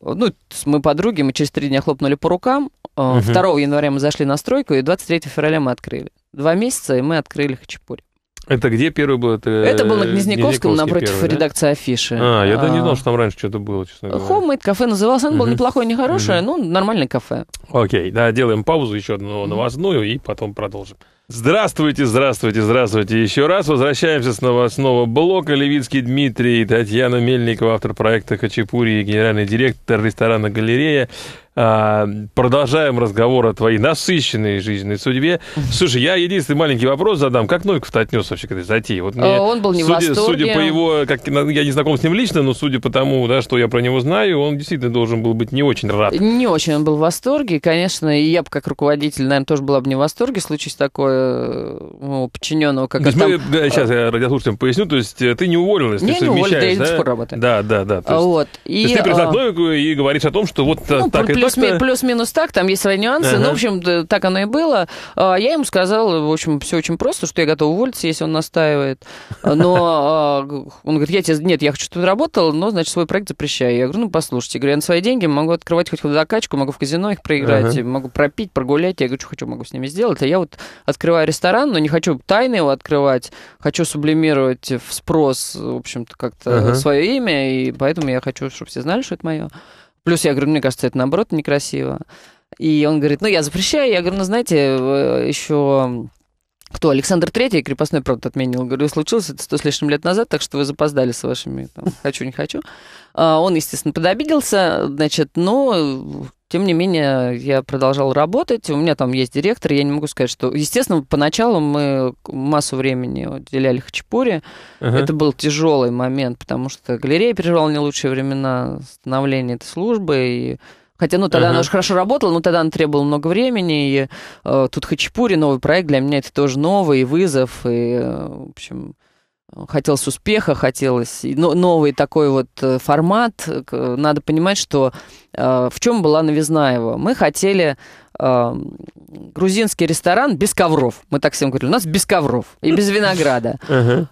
ну, мы подруги, мы через три дня хлопнули по рукам, Угу. Э, 2 января мы зашли на стройку, и 23 февраля мы открыли. Два месяца, и мы открыли Хачапури. Это где первый был? Это, э, это был на э, Гнезняковском, напротив первый, да? редакции афиши. А, я а, не знал, что там раньше что-то было, честно говоря. Homemade кафе назывался, оно угу. было неплохое, нехорошее, угу. но нормальное кафе. Окей, да, делаем паузу, еще одну новостную, и потом продолжим. Здравствуйте, здравствуйте, здравствуйте. Еще раз возвращаемся с новостного блока. Левицкий Дмитрий и Татьяна Мельникова, автор проекта «Хачапури» и генеральный директор ресторана «Галерея». А, продолжаем разговор о твоей насыщенной жизненной судьбе. Слушай, я единственный маленький вопрос задам. Как Новиков отнес вообще к этой затее? Вот э, мне, он был не судя, в восторге. Судя по его, как, я не знаком с ним лично, но судя по тому, да, что я про него знаю, он действительно должен был быть не очень рад. Не очень он был в восторге. Конечно, и я бы как руководитель, наверное, тоже была бы не в восторге, случись такое ну, подчиненного, как то там... мы, Сейчас э, я радиослушателям поясню. То есть э, ты не уволилась, не, ты не уволен, да, я да? до сих пор работаю. Да, да, да. То есть, вот. то есть ты пришла к Новику и говоришь о том, что вот ну, так и Плюс-минус плюс, минус так, там есть свои нюансы. Ага. Ну, в общем, так оно и было. А, я ему сказал, в общем, все очень просто, что я готов уволиться, если он настаивает. Но а, он говорит, я тебе, нет, я хочу, чтобы ты работал, но, значит, свой проект запрещаю. Я говорю, ну, послушайте, я говорю, я на свои деньги могу открывать хоть куда качку, могу в казино их проиграть, ага. могу пропить, прогулять. Я говорю, что хочу, могу с ними сделать. А я вот открываю ресторан, но не хочу тайно его открывать, хочу сублимировать в спрос, в общем-то, как-то ага. свое имя, и поэтому я хочу, чтобы все знали, что это мое. Плюс я говорю, мне кажется, это наоборот некрасиво. И он говорит, ну, я запрещаю. Я говорю, ну, знаете, э, еще кто? Александр Третий крепостной прод отменил. Говорю, случилось это сто с лишним лет назад, так что вы запоздали с вашими там, «хочу, не хочу». А он, естественно, подобиделся, значит, но тем не менее, я продолжал работать. У меня там есть директор. Я не могу сказать, что... Естественно, поначалу мы массу времени уделяли Хачапуре. Uh-huh. Это был тяжелый момент, потому что галерея переживала не лучшие времена становления этой службы. И Хотя, ну, тогда uh-huh. она уже хорошо работала, но тогда она требовала много времени, и э, тут Хачапури, новый проект, для меня это тоже новый, и вызов, и, э, в общем, хотелось успеха, хотелось и, ну, новый такой вот э, формат. Э, надо понимать, что Э, в чем была новизна его? Мы хотели э, грузинский ресторан без ковров. Мы так всем говорили, у нас без ковров и без винограда.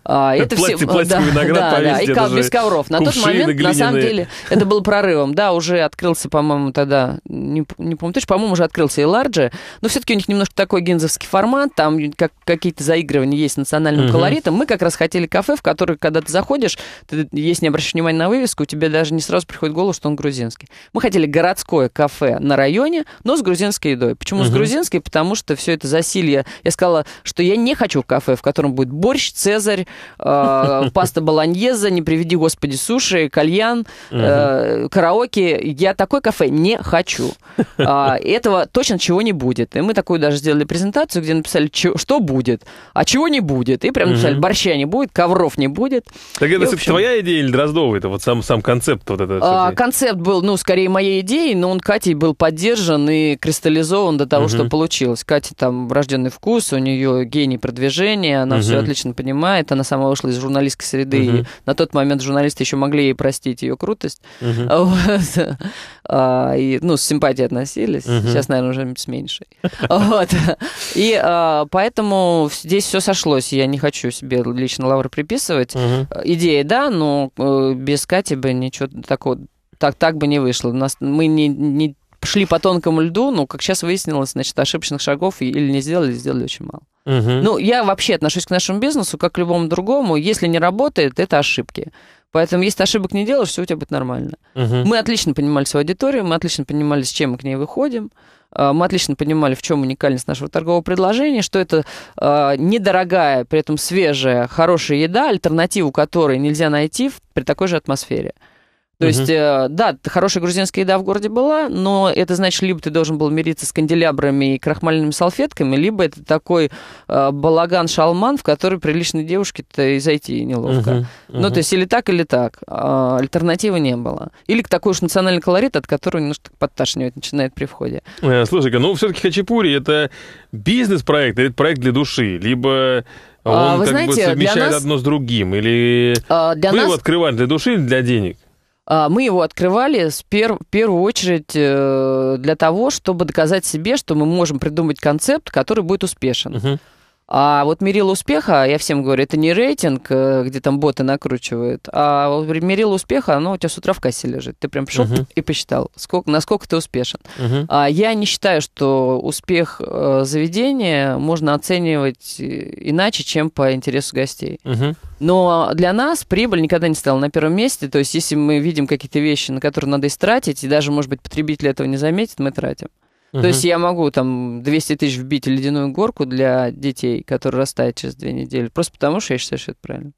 А, это все... и без ковров. На тот момент, на самом деле, это было прорывом. Да, уже открылся, по-моему, тогда, не помню точно, по-моему, уже открылся и Ларджи, но все-таки у них немножко такой гинзовский формат, там какие-то заигрывания есть с национальным колоритом. Мы как раз хотели кафе, в которое, когда ты заходишь, ты, если не обращаешь внимания на вывеску, у тебя даже не сразу приходит в голову, что он грузинский. Мы хотели городское кафе на районе, но с грузинской едой. Почему угу. с грузинской? Потому что все это засилье. Я сказала, что я не хочу кафе, в котором будет борщ, цезарь, а, паста болоньеза, не приведи господи суши, кальян, а, караоке. Я такой кафе не хочу. А, этого точно чего не будет. И мы такую даже сделали презентацию, где написали, что будет, а чего не будет. И прям написали, борща не будет, ковров не будет. Так это, твоя идея или Дроздова? Это вот сам, сам концепт вот этот? концепт был, ну, скорее, моей идеей, но он Катей был поддержан и кристаллизован до того, угу. что получилось. Катя там врожденный вкус, у нее гений продвижения, она угу. все отлично понимает, она сама вышла из журналистской среды, угу. и на тот момент журналисты еще могли ей простить ее крутость. Угу. Вот. А, и, ну, с симпатией относились, угу. сейчас, наверное, уже с меньшей. Вот. И а, поэтому здесь все сошлось, я не хочу себе лично лавры приписывать. Идея, да, но э, без Кати бы ничего такого так, так бы не вышло. У нас, мы не, не шли по тонкому льду, но, как сейчас выяснилось, значит, ошибочных шагов или не сделали, сделали очень мало. Угу. Ну, я вообще отношусь к нашему бизнесу, как к любому другому. Если не работает, это ошибки. Поэтому, если ты ошибок не делаешь, все у тебя будет нормально. Угу. Мы отлично понимали свою аудиторию, мы отлично понимали, с чем мы к ней выходим. А, мы отлично понимали, в чем уникальность нашего торгового предложения, что это э, недорогая, при этом свежая, хорошая еда, альтернативу которой нельзя найти в, при такой же атмосфере. То угу. есть, э, да, хорошая грузинская еда в городе была, но это значит, либо ты должен был мириться с канделябрами и крахмальными салфетками, либо это такой э, балаган-шалман, в который приличной девушке-то и зайти неловко. Угу. Ну, угу. то есть, или так, или так. А, альтернативы не было. Или такой уж национальный колорит, от которого немножко подташнивать начинает при входе. Э, Слушай-ка, ну, все-таки Хачапури — это бизнес-проект, это проект для души, либо а, он а, вы как знаете, бы совмещает нас... одно с другим, или а, для вы нас... его открываете для души или для денег? А, мы его открывали в пер первую очередь э, для того, чтобы доказать себе, что мы можем придумать концепт, который будет успешен. Uh-huh. А вот мерил успеха, я всем говорю, это не рейтинг, э, где там боты накручивают, а вот мерил успеха, оно у тебя с утра в кассе лежит. Ты прям пришел uh-huh. и посчитал, сколько, насколько ты успешен. Uh-huh. А я не считаю, что успех э, заведения можно оценивать э, иначе, чем по интересу гостей. Uh-huh. Но для нас прибыль никогда не стояла на первом месте. То есть, если мы видим какие-то вещи, на которые надо истратить, и даже, может быть, потребитель этого не заметит, мы тратим. Угу. То есть я могу там 200 тысяч вбить ледяную горку для детей, которая растает через две недели, просто потому что я считаю, что это правильно.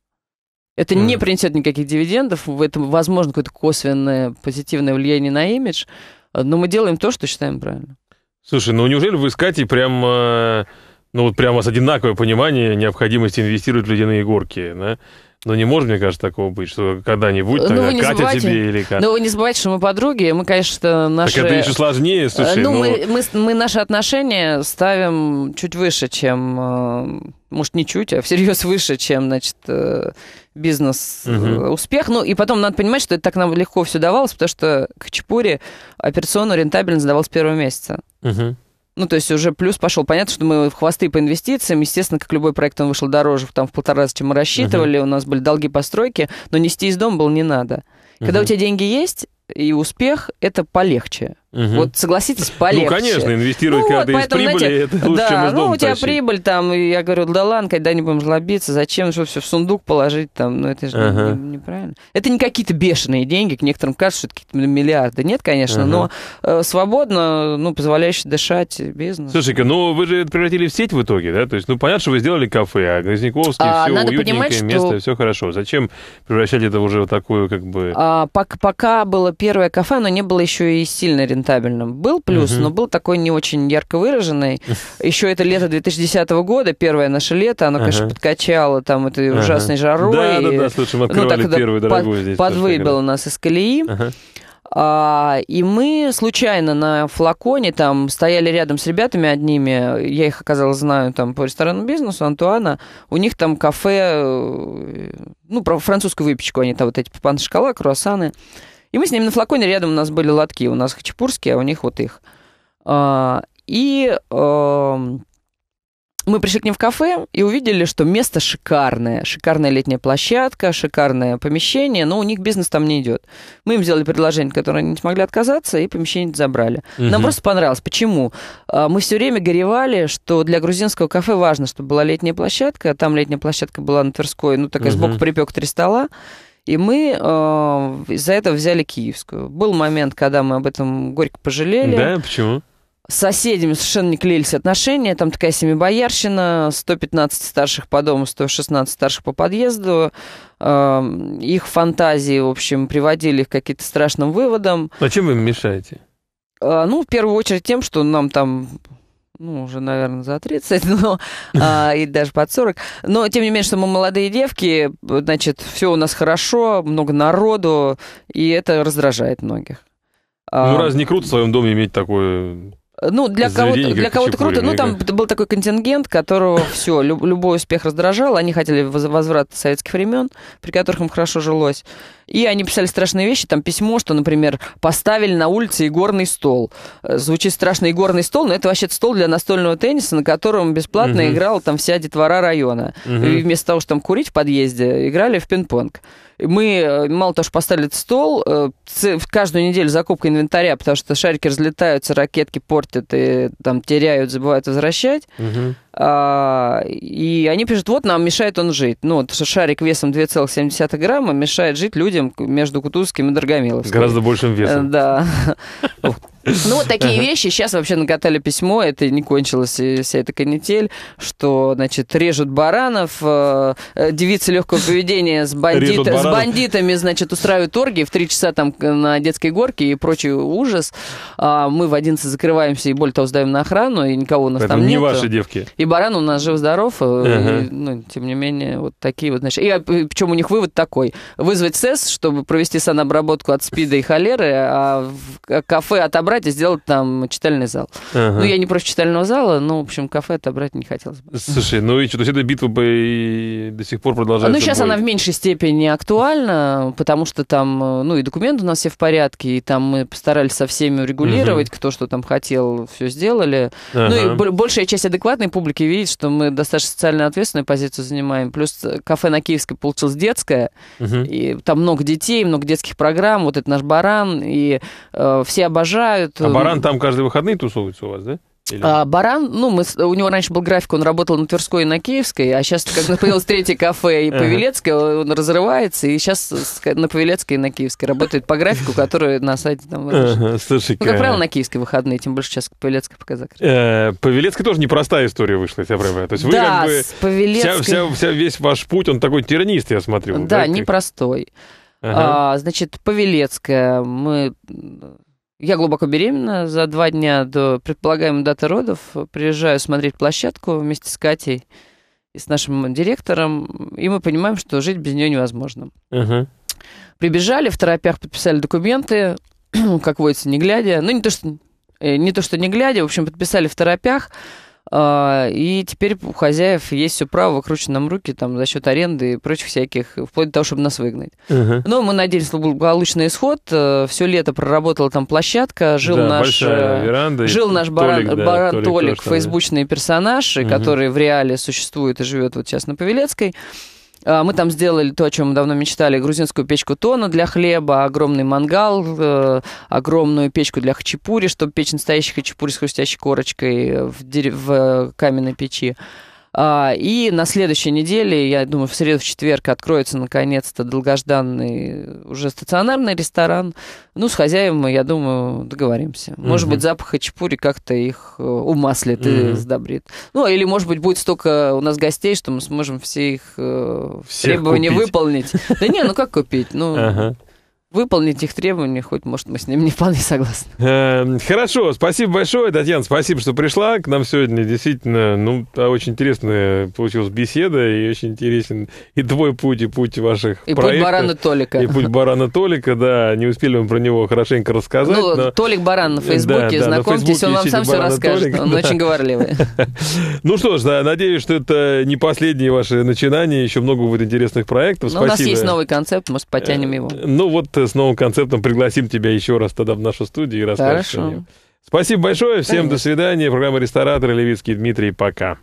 Это mm. не принесет никаких дивидендов, это, возможно, какое-то косвенное позитивное влияние на имидж, но мы делаем то, что считаем правильно. Слушай, ну неужели вы с Катей прям, э, ну вот прямо с одинаковое понимание необходимости инвестировать в ледяные горки, да? Но не может, мне кажется, такого быть, что когда-нибудь ну, Катя забывайте. тебе или как. Ну, вы не забывайте, что мы подруги, мы, конечно, наши... Так это еще сложнее, э, слушай. Ну, но... мы, ну. мы, мы наши отношения ставим чуть выше, чем... Э, может, не чуть, а всерьез выше, чем, значит, э, бизнес-успех. Угу. Ну, и потом надо понимать, что это так нам легко все давалось, потому что к Чапуре операционную рентабельность давалась первого месяца. Угу. Ну, то есть уже плюс пошел. Понятно, что мы в хвосты по инвестициям. Естественно, как любой проект, он вышел дороже там, в полтора раза, чем мы рассчитывали. Uh-huh. У нас были долги по стройке, но нести из дома было не надо. Когда uh-huh. у тебя деньги есть и успех, это полегче. Угу. Вот согласитесь, ну, полегче. Ну, конечно, инвестировать, ну, когда вот, ты поэтому, прибыли, знаете, это лучше, да, чем из дома Да, ну, у тебя тащить. прибыль там, и я говорю, да ладно, когда не будем жлобиться, зачем же все в сундук положить там, ну, это же ага. не, не, неправильно. Это не какие-то бешеные деньги, к некоторым кажется, что это какие-то миллиарды. Нет, конечно, ага. но э, свободно, ну, позволяющий дышать бизнес. Слушай-ка, ну, вы же это превратили в сеть в итоге, да? То есть, ну, понятно, что вы сделали кафе, а Грязняковский, а, все надо уютненькое понимать, место, что... все хорошо. Зачем превращать это уже в такую, как бы... А, пока, было первое кафе, оно не было еще и сильно рентабельным. Был плюс, угу. но был такой не очень ярко выраженный. Еще это лето 2010 года, первое наше лето, оно, ага. конечно, подкачало там этой ага. ужасной жарой. Да, да, да, слушай, мы ну, так, первую дорогую под, здесь. Подвыбило нас из колеи. Ага. А, и мы случайно на флаконе там стояли рядом с ребятами одними, я их, оказалось, знаю там по ресторанному бизнесу, Антуана, у них там кафе, э, ну, про французскую выпечку, они там вот эти пан-шоколад, круассаны. И мы с ними на флаконе рядом у нас были лотки. У нас хачапурские, а у них вот их. А, и эм, мы пришли к ним в кафе и увидели, что место шикарное. Шикарная летняя площадка, шикарное помещение, но у них бизнес там не идет. Мы им сделали предложение, которое они не смогли отказаться, и помещение забрали. Угу. Нам просто понравилось. Почему? А, мы все время горевали, что для грузинского кафе важно, чтобы была летняя площадка. А там летняя площадка была на Тверской, ну такая угу. сбоку припек три стола. И мы э, из-за этого взяли киевскую. Был момент, когда мы об этом горько пожалели. Да, почему? С соседями совершенно не клеились отношения. Там такая семибоярщина, 115 старших по дому, 116 старших по подъезду. Э, их фантазии, в общем, приводили их к каким-то страшным выводам. А чем вы им мешаете? Э, ну, в первую очередь тем, что нам там ну, уже, наверное, за 30, но, а, и даже под 40. Но, тем не менее, что мы молодые девки, значит, все у нас хорошо, много народу, и это раздражает многих. Ну, а, разве не круто в своем доме иметь такое ну, для кого-то, для кого-то круто. Ну, там был такой контингент, которого все, любой успех раздражал. Они хотели возврат советских времен, при которых им хорошо жилось. И они писали страшные вещи, там письмо, что, например, поставили на улице игорный стол. Э, звучит страшно игорный стол, но это вообще стол для настольного тенниса, на котором бесплатно угу. играла там вся детвора района. Угу. И вместо того, чтобы там курить в подъезде, играли в пинг-понг. Мы э, мало того, что поставили этот стол, э, каждую неделю закупка инвентаря, потому что шарики разлетаются, ракетки портят и там теряют, забывают возвращать. Угу. А, и они пишут, вот нам мешает он жить. Ну, вот шарик весом 2,7 грамма мешает жить людям между Кутузским и Драгомиловским. Гораздо большим весом. Э, да. Ну, вот такие вещи. Сейчас вообще накатали письмо, это не кончилось, вся эта канитель, что, значит, режут баранов, э, э девицы легкого поведения с, бандит, с бандитами, значит, устраивают оргии в три часа там э, на детской горке и прочий ужас. А мы в 11 закрываемся и, более того, сдаем на охрану, и никого у нас Поэтому там не нет. не ваши девки. И баран у нас жив-здоров, э, ага. и, ну, тем не менее, вот такие вот, значит. И а, причем у них вывод такой. Вызвать СЭС, чтобы провести санобработку от СПИДа и холеры, а в кафе отобрать собрать и сделать там читальный зал. Ага. Ну, я не против читального зала, но, в общем, кафе это брать не хотелось бы. Слушай, ну и что, то есть эта битва бы и до сих пор продолжается? Ну, сейчас бой. она в меньшей степени актуальна, потому что там, э, ну, и документы у нас все в порядке, и там мы постарались со всеми урегулировать, угу. кто что там хотел, все сделали. Ага. Ну, и большая часть адекватной публики видит, что мы достаточно социально ответственную позицию занимаем. Плюс э, кафе на Киевской получилось детское, угу. и там много детей, много детских программ, вот это наш баран, и э, все обожают, знают. А э, баран ну, там каждые выходные тусуется у вас, да? Или... А, баран, ну, мы, у него раньше был график, он работал на Тверской и на Киевской, а сейчас, когда появилось третье кафе и Павелецкое, он разрывается, и сейчас на Павелецкой и на Киевской работает по графику, который на сайте там Слушай, ну, как правило, на Киевской выходные, тем больше сейчас Павелецкая пока закрыта. Э, Павелецкая тоже непростая история вышла, если я понимаю. То есть вы как бы... Павелецкой... Вся, вся, весь ваш путь, он такой тернист, я смотрю. Да, непростой. Ага. А, значит, Павелецкая, мы я глубоко беременна. За два дня до предполагаемой даты родов приезжаю смотреть площадку вместе с Катей и с нашим директором, и мы понимаем, что жить без нее невозможно. Uh-huh. Прибежали, в торопях подписали документы, как водится, не глядя. Ну, не то, что э, не, то, что не глядя, в общем, подписали в торопях. А, и теперь у хозяев есть все право выкручивать нам руки там, за счет аренды и прочих всяких, вплоть до того, чтобы нас выгнать. Uh-huh. Но мы надеялись был благополучный исход. Э, все лето проработала там площадка, жил да, наш, э, веранда, жил наш баран, да, баран Толик, Толик фейсбучный персонаж, uh-huh. который в реале существует и живет вот сейчас на Павелецкой. А, мы там сделали то, о чем мы давно мечтали, грузинскую печку тона для хлеба, огромный мангал, э, огромную печку для хачапури, чтобы печь настоящий хачапури с хрустящей корочкой в, дерев... в э, каменной печи. А, и на следующей неделе, я думаю, в среду, в четверг откроется наконец-то долгожданный уже стационарный ресторан. Ну, с хозяевом, я думаю, договоримся. Может угу. быть, запах хачапури как-то их э, умаслит угу. и сдобрит. Ну, или, может быть, будет столько у нас гостей, что мы сможем все их э, Всех требования купить. выполнить. Да не, ну как купить? Ну, выполнить их требования, хоть, может, мы с ним не вполне согласны. Эм, хорошо, спасибо большое, Татьяна, спасибо, что пришла к нам сегодня. Действительно, ну, очень интересная получилась беседа, и очень интересен и твой путь, и путь ваших И проектов, путь Барана Толика. И путь Барана Толика, да, не успели мы про него хорошенько рассказать. Ну, но... Толик Баран на Фейсбуке, да, да, знакомьтесь, на Фейсбуке он вам сам все расскажет, Толик, он да. очень говорливый. Ну что ж, да, надеюсь, что это не последние ваши начинания, еще много будет интересных проектов. Спасибо. Ну, у нас есть новый концепт, может, потянем э, его. Ну вот с новым концептом пригласим тебя еще раз тогда в нашу студию и расскажешь Хорошо. Спасибо большое. Всем Конечно. до свидания. Программа «Ресторатор» Левицкий Дмитрий. Пока.